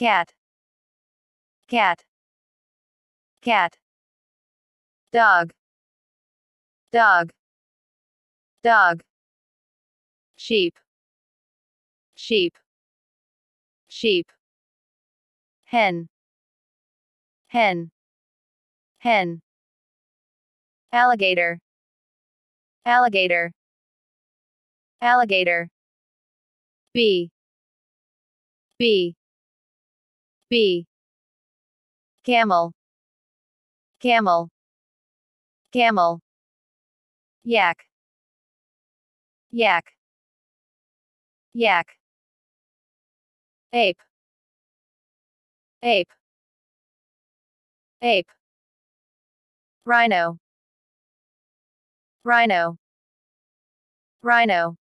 cat cat cat dog dog dog sheep sheep sheep hen hen hen alligator alligator alligator b b B. Camel. Camel. Camel. Yak. Yak. Yak. Ape. Ape. Ape. Rhino. Rhino. Rhino.